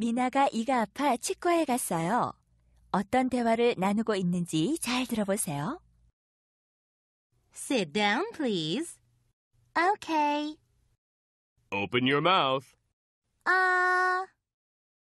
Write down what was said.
미나가 이가 아파 치과에 갔어요. 어떤 대화를 나누고 있는지 잘 들어보세요. Sit down, please. Okay. Open your mouth. 아.